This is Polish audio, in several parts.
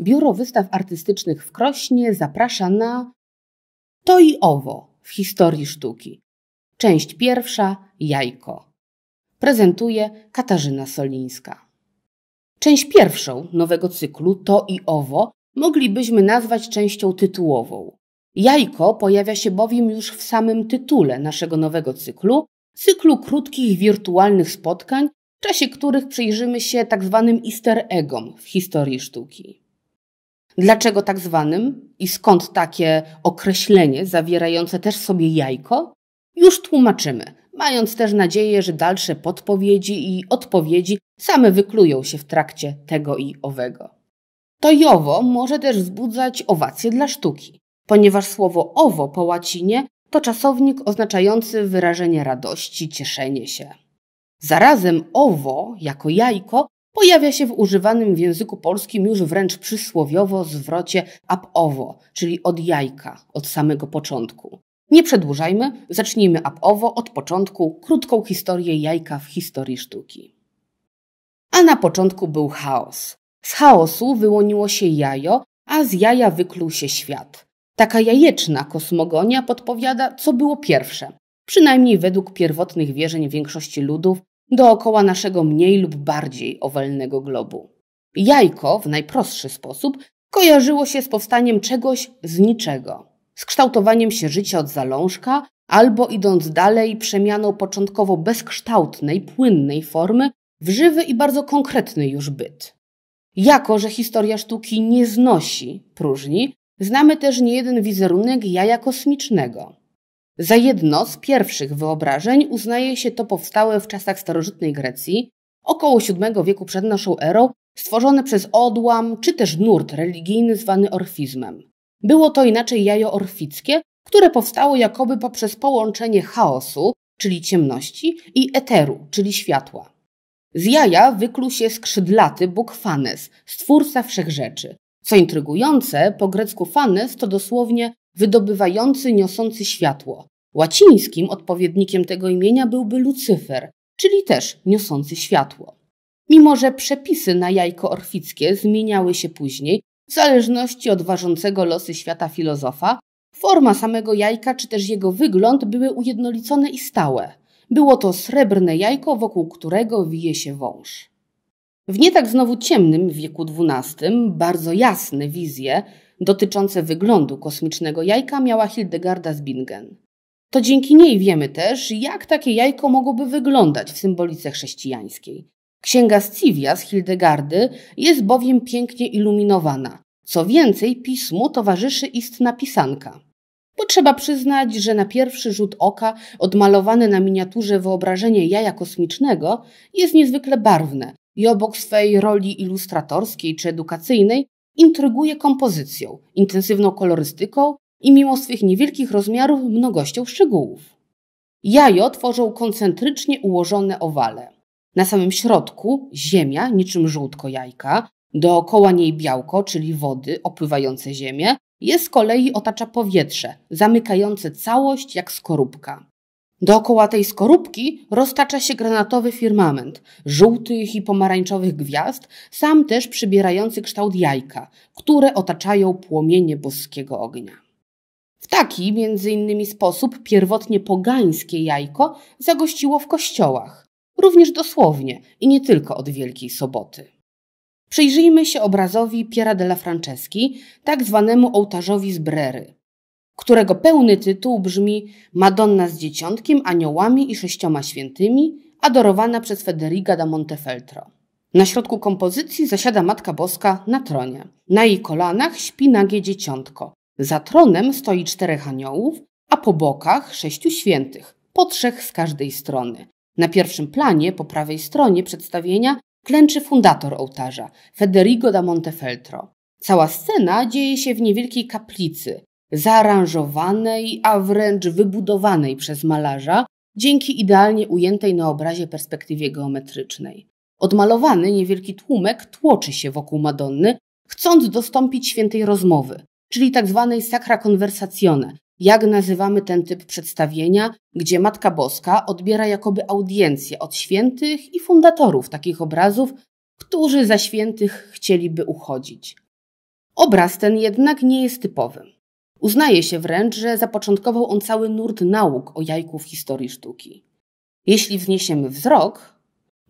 Biuro Wystaw Artystycznych w Krośnie zaprasza na to i owo w historii sztuki. Część pierwsza Jajko. Prezentuje Katarzyna Solińska. Część pierwszą nowego cyklu To i owo moglibyśmy nazwać częścią tytułową. Jajko pojawia się bowiem już w samym tytule naszego nowego cyklu, cyklu krótkich wirtualnych spotkań, w czasie których przyjrzymy się tzw. Tak easter eggom w historii sztuki. Dlaczego tak zwanym i skąd takie określenie zawierające też sobie jajko? Już tłumaczymy, mając też nadzieję, że dalsze podpowiedzi i odpowiedzi same wyklują się w trakcie tego i owego. To jowo może też wzbudzać owacje dla sztuki, ponieważ słowo owo po łacinie to czasownik oznaczający wyrażenie radości, cieszenie się. Zarazem owo jako jajko pojawia się w używanym w języku polskim już wręcz przysłowiowo zwrocie ab owo, czyli od jajka, od samego początku. Nie przedłużajmy, zacznijmy ab owo od początku krótką historię jajka w historii sztuki. A na początku był chaos. Z chaosu wyłoniło się jajo, a z jaja wykluł się świat. Taka jajeczna kosmogonia podpowiada, co było pierwsze, przynajmniej według pierwotnych wierzeń większości ludów dookoła naszego mniej lub bardziej owalnego globu. Jajko w najprostszy sposób kojarzyło się z powstaniem czegoś z niczego, z kształtowaniem się życia od zalążka albo idąc dalej przemianą początkowo bezkształtnej, płynnej formy w żywy i bardzo konkretny już byt. Jako, że historia sztuki nie znosi próżni, znamy też niejeden wizerunek jaja kosmicznego, za jedno z pierwszych wyobrażeń uznaje się to powstałe w czasach starożytnej Grecji, około VII wieku przed naszą erą, stworzone przez odłam czy też nurt religijny zwany orfizmem. Było to inaczej jajo orfickie, które powstało jakoby poprzez połączenie chaosu, czyli ciemności, i eteru, czyli światła. Z jaja wykluł się skrzydlaty bóg Fanes, stwórca wszechrzeczy. Co intrygujące, po grecku Fanes to dosłownie wydobywający, niosący światło. Łacińskim odpowiednikiem tego imienia byłby Lucyfer, czyli też niosący światło. Mimo, że przepisy na jajko orfickie zmieniały się później, w zależności od ważącego losy świata filozofa, forma samego jajka czy też jego wygląd były ujednolicone i stałe. Było to srebrne jajko, wokół którego wije się wąż. W nie tak znowu ciemnym wieku XII bardzo jasne wizje dotyczące wyglądu kosmicznego jajka miała Hildegarda z Bingen. To dzięki niej wiemy też, jak takie jajko mogłoby wyglądać w symbolice chrześcijańskiej. Księga Scivia z Hildegardy jest bowiem pięknie iluminowana. Co więcej, pismu towarzyszy istna pisanka. Bo trzeba przyznać, że na pierwszy rzut oka odmalowane na miniaturze wyobrażenie jaja kosmicznego jest niezwykle barwne i obok swej roli ilustratorskiej czy edukacyjnej intryguje kompozycją, intensywną kolorystyką i mimo swych niewielkich rozmiarów mnogością szczegółów. Jajo tworzą koncentrycznie ułożone owale. Na samym środku ziemia, niczym żółtko jajka, dookoła niej białko, czyli wody opływające ziemię, je z kolei otacza powietrze, zamykające całość jak skorupka. Dookoła tej skorupki roztacza się granatowy firmament żółtych i pomarańczowych gwiazd, sam też przybierający kształt jajka, które otaczają płomienie boskiego ognia. W taki, między innymi, sposób pierwotnie pogańskie jajko zagościło w kościołach, również dosłownie i nie tylko od Wielkiej Soboty. Przyjrzyjmy się obrazowi Piera della Franceschi, tak zwanemu ołtarzowi z Brery, którego pełny tytuł brzmi Madonna z dzieciątkiem, aniołami i sześcioma świętymi, adorowana przez Federiga da Montefeltro. Na środku kompozycji zasiada Matka Boska na tronie. Na jej kolanach śpi nagie dzieciątko, za tronem stoi czterech aniołów, a po bokach sześciu świętych, po trzech z każdej strony. Na pierwszym planie, po prawej stronie przedstawienia, klęczy fundator ołtarza, Federigo da Montefeltro. Cała scena dzieje się w niewielkiej kaplicy, zaaranżowanej, a wręcz wybudowanej przez malarza, dzięki idealnie ujętej na obrazie perspektywie geometrycznej. Odmalowany niewielki tłumek tłoczy się wokół Madonny, chcąc dostąpić świętej rozmowy, czyli tak zwanej sakra konwersacyjne, jak nazywamy ten typ przedstawienia, gdzie Matka Boska odbiera jakoby audiencję od świętych i fundatorów takich obrazów, którzy za świętych chcieliby uchodzić. Obraz ten jednak nie jest typowy. Uznaje się wręcz, że zapoczątkował on cały nurt nauk o jajku w historii sztuki. Jeśli wzniesiemy wzrok,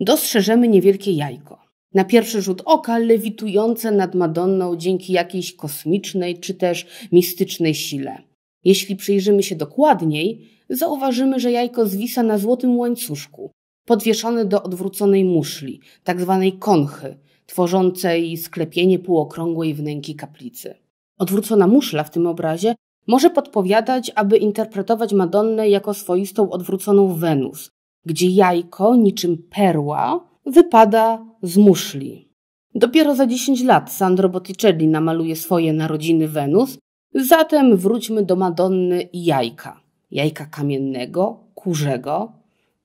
dostrzeżemy niewielkie jajko na pierwszy rzut oka lewitujące nad Madonną dzięki jakiejś kosmicznej czy też mistycznej sile. Jeśli przyjrzymy się dokładniej, zauważymy, że jajko zwisa na złotym łańcuszku, podwieszone do odwróconej muszli, tak zwanej konchy, tworzącej sklepienie półokrągłej wnęki kaplicy. Odwrócona muszla w tym obrazie może podpowiadać, aby interpretować Madonnę jako swoistą odwróconą Wenus, gdzie jajko, niczym perła, wypada z muszli. Dopiero za 10 lat Sandro Botticelli namaluje swoje narodziny Wenus, zatem wróćmy do Madonny i jajka. Jajka kamiennego, kurzego,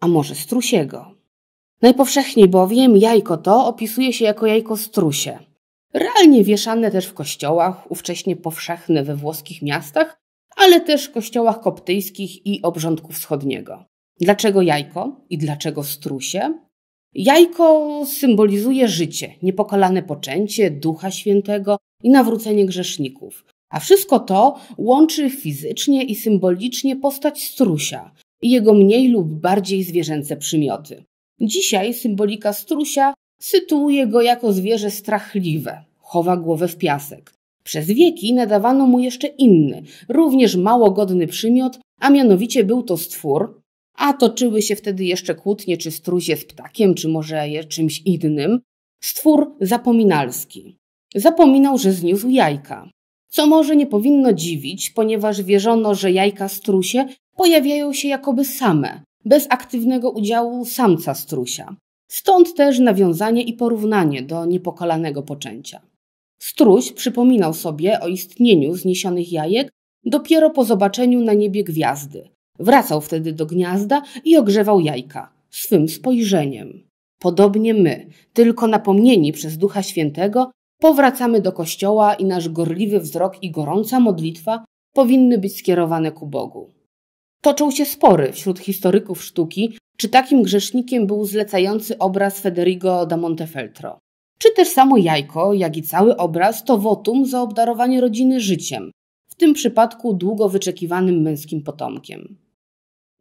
a może strusiego. Najpowszechniej bowiem jajko to opisuje się jako jajko strusie. Realnie wieszane też w kościołach, ówcześnie powszechne we włoskich miastach, ale też w kościołach koptyjskich i obrządku wschodniego. Dlaczego jajko i dlaczego strusie? Jajko symbolizuje życie, niepokalane poczęcie, ducha świętego i nawrócenie grzeszników. A wszystko to łączy fizycznie i symbolicznie postać strusia i jego mniej lub bardziej zwierzęce przymioty. Dzisiaj symbolika strusia sytuuje go jako zwierzę strachliwe, chowa głowę w piasek. Przez wieki nadawano mu jeszcze inny, również mało godny przymiot, a mianowicie był to stwór, a toczyły się wtedy jeszcze kłótnie czy struś z ptakiem, czy może czymś innym. Stwór zapominalski. Zapominał, że zniósł jajka. Co może nie powinno dziwić, ponieważ wierzono, że jajka strusie pojawiają się jakoby same, bez aktywnego udziału samca strusia. Stąd też nawiązanie i porównanie do niepokalanego poczęcia. Struś przypominał sobie o istnieniu zniesionych jajek dopiero po zobaczeniu na niebie gwiazdy, Wracał wtedy do gniazda i ogrzewał jajka swym spojrzeniem. Podobnie my, tylko napomnieni przez Ducha Świętego, powracamy do kościoła i nasz gorliwy wzrok i gorąca modlitwa powinny być skierowane ku Bogu. Toczą się spory wśród historyków sztuki, czy takim grzesznikiem był zlecający obraz Federico da Montefeltro. Czy też samo jajko, jak i cały obraz, to wotum za obdarowanie rodziny życiem, w tym przypadku długo wyczekiwanym męskim potomkiem.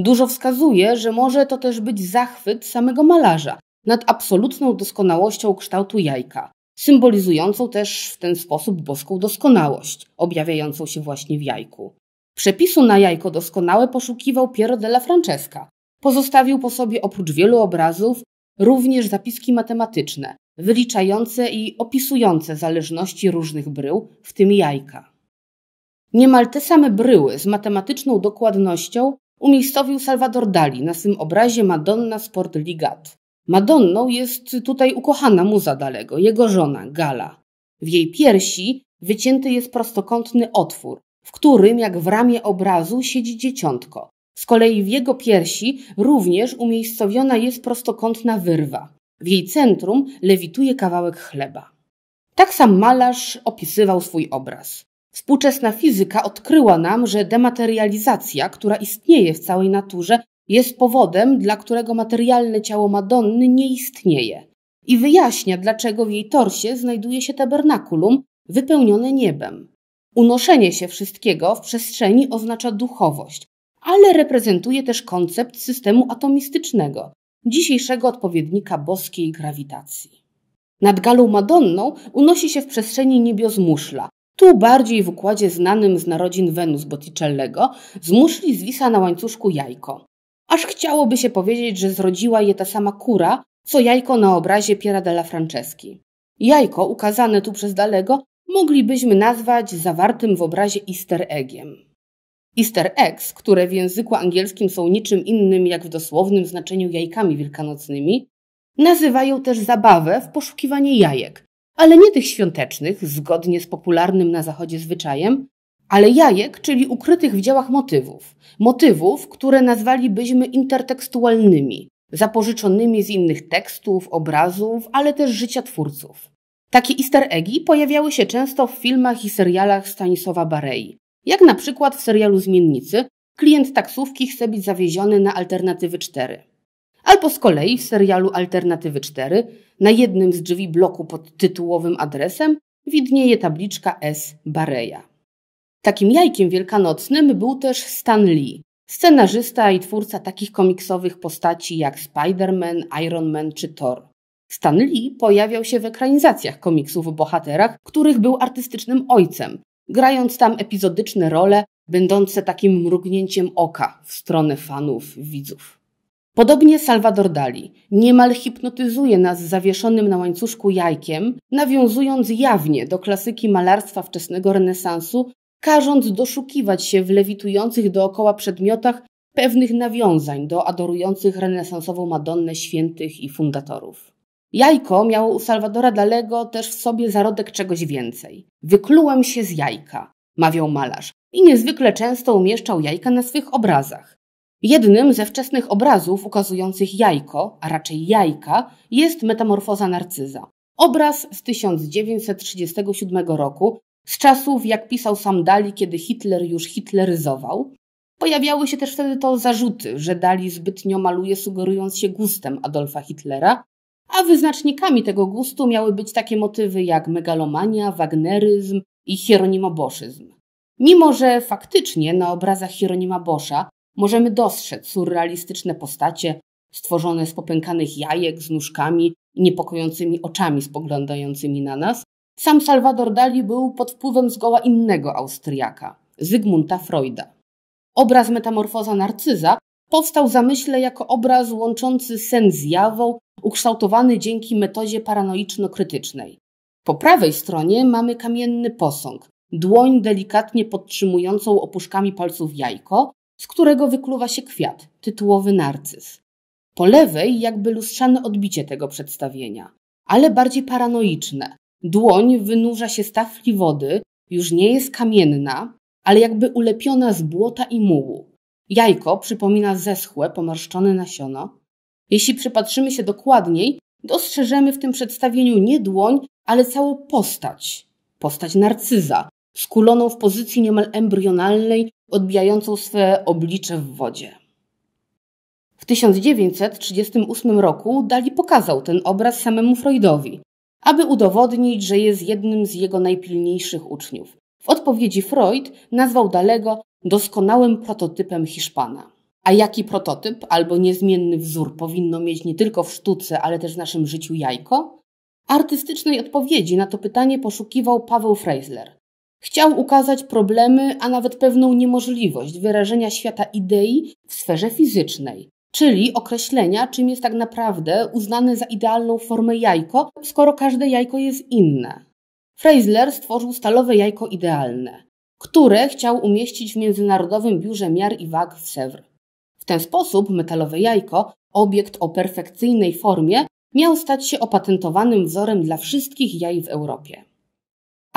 Dużo wskazuje, że może to też być zachwyt samego malarza nad absolutną doskonałością kształtu jajka, symbolizującą też w ten sposób boską doskonałość, objawiającą się właśnie w jajku. Przepisu na jajko doskonałe poszukiwał Piero della Francesca. Pozostawił po sobie oprócz wielu obrazów również zapiski matematyczne, wyliczające i opisujące zależności różnych brył, w tym jajka. Niemal te same bryły z matematyczną dokładnością umiejscowił Salvador Dali na swym obrazie Madonna Sport Ligat. Madonną jest tutaj ukochana muza Dalego, jego żona Gala. W jej piersi wycięty jest prostokątny otwór, w którym jak w ramie obrazu siedzi dzieciątko. Z kolei w jego piersi również umiejscowiona jest prostokątna wyrwa. W jej centrum lewituje kawałek chleba. Tak sam malarz opisywał swój obraz. Współczesna fizyka odkryła nam, że dematerializacja, która istnieje w całej naturze, jest powodem, dla którego materialne ciało Madonny nie istnieje i wyjaśnia, dlaczego w jej torsie znajduje się tabernakulum wypełnione niebem. Unoszenie się wszystkiego w przestrzeni oznacza duchowość, ale reprezentuje też koncept systemu atomistycznego, dzisiejszego odpowiednika boskiej grawitacji. Nad galą Madonną unosi się w przestrzeni niebiozmuszla, tu bardziej w układzie znanym z narodzin Wenus Botticellego, z zwisa na łańcuszku jajko. Aż chciałoby się powiedzieć, że zrodziła je ta sama kura, co jajko na obrazie Piera della Franceschi. Jajko, ukazane tu przez Dalego, moglibyśmy nazwać zawartym w obrazie easter eggiem. Easter eggs, które w języku angielskim są niczym innym jak w dosłownym znaczeniu jajkami wielkanocnymi, nazywają też zabawę w poszukiwanie jajek, ale nie tych świątecznych, zgodnie z popularnym na zachodzie zwyczajem, ale jajek, czyli ukrytych w działach motywów. Motywów, które nazwalibyśmy intertekstualnymi, zapożyczonymi z innych tekstów, obrazów, ale też życia twórców. Takie easter eggi pojawiały się często w filmach i serialach Stanisława Barei, jak na przykład w serialu Zmiennicy klient taksówki chce być zawieziony na alternatywy 4. Albo z kolei w serialu Alternatywy 4 na jednym z drzwi bloku pod tytułowym adresem widnieje tabliczka S. Bareja. Takim jajkiem wielkanocnym był też Stan Lee, scenarzysta i twórca takich komiksowych postaci jak Spider-Man, Iron Man czy Thor. Stan Lee pojawiał się w ekranizacjach komiksów o bohaterach, których był artystycznym ojcem, grając tam epizodyczne role, będące takim mrugnięciem oka w stronę fanów, widzów. Podobnie Salvador Dali niemal hipnotyzuje nas zawieszonym na łańcuszku jajkiem, nawiązując jawnie do klasyki malarstwa wczesnego renesansu, każąc doszukiwać się w lewitujących dookoła przedmiotach pewnych nawiązań do adorujących renesansową Madonnę świętych i fundatorów. Jajko miało u Salvadora Dalego też w sobie zarodek czegoś więcej. Wyklułem się z jajka, mawiał malarz i niezwykle często umieszczał jajka na swych obrazach. Jednym ze wczesnych obrazów ukazujących jajko, a raczej jajka, jest metamorfoza narcyza. Obraz z 1937 roku, z czasów jak pisał sam Dali, kiedy Hitler już hitleryzował. Pojawiały się też wtedy to zarzuty, że Dali zbytnio maluje sugerując się gustem Adolfa Hitlera, a wyznacznikami tego gustu miały być takie motywy jak megalomania, wagneryzm i hieronimoboszyzm. Mimo, że faktycznie na obrazach Hieronima Boscha możemy dostrzec surrealistyczne postacie stworzone z popękanych jajek, z nóżkami i niepokojącymi oczami spoglądającymi na nas. Sam Salvador Dali był pod wpływem zgoła innego Austriaka, Zygmunta Freuda. Obraz Metamorfoza Narcyza powstał zamyśle jako obraz łączący sen z jawą, ukształtowany dzięki metodzie paranoiczno-krytycznej. Po prawej stronie mamy kamienny posąg, dłoń delikatnie podtrzymującą opuszkami palców jajko, z którego wykluwa się kwiat, tytułowy narcyz. Po lewej jakby lustrzane odbicie tego przedstawienia, ale bardziej paranoiczne. Dłoń wynurza się z tafli wody, już nie jest kamienna, ale jakby ulepiona z błota i mułu. Jajko przypomina zeschłe, pomarszczone nasiono. Jeśli przypatrzymy się dokładniej, dostrzeżemy w tym przedstawieniu nie dłoń, ale całą postać. Postać narcyza, skuloną w pozycji niemal embrionalnej, odbijającą swe oblicze w wodzie. W 1938 roku Dali pokazał ten obraz samemu Freudowi, aby udowodnić, że jest jednym z jego najpilniejszych uczniów. W odpowiedzi Freud nazwał Dalego doskonałym prototypem Hiszpana. A jaki prototyp albo niezmienny wzór powinno mieć nie tylko w sztuce, ale też w naszym życiu jajko? Artystycznej odpowiedzi na to pytanie poszukiwał Paweł Freisler. Chciał ukazać problemy, a nawet pewną niemożliwość wyrażenia świata idei w sferze fizycznej, czyli określenia, czym jest tak naprawdę uznane za idealną formę jajko, skoro każde jajko jest inne. Freisler stworzył stalowe jajko idealne, które chciał umieścić w Międzynarodowym Biurze Miar i Wag w Sewr. W ten sposób metalowe jajko, obiekt o perfekcyjnej formie, miał stać się opatentowanym wzorem dla wszystkich jaj w Europie.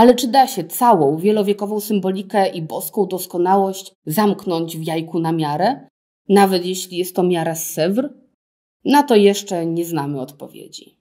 Ale czy da się całą wielowiekową symbolikę i boską doskonałość zamknąć w jajku na miarę, nawet jeśli jest to miara z Sewr? Na to jeszcze nie znamy odpowiedzi.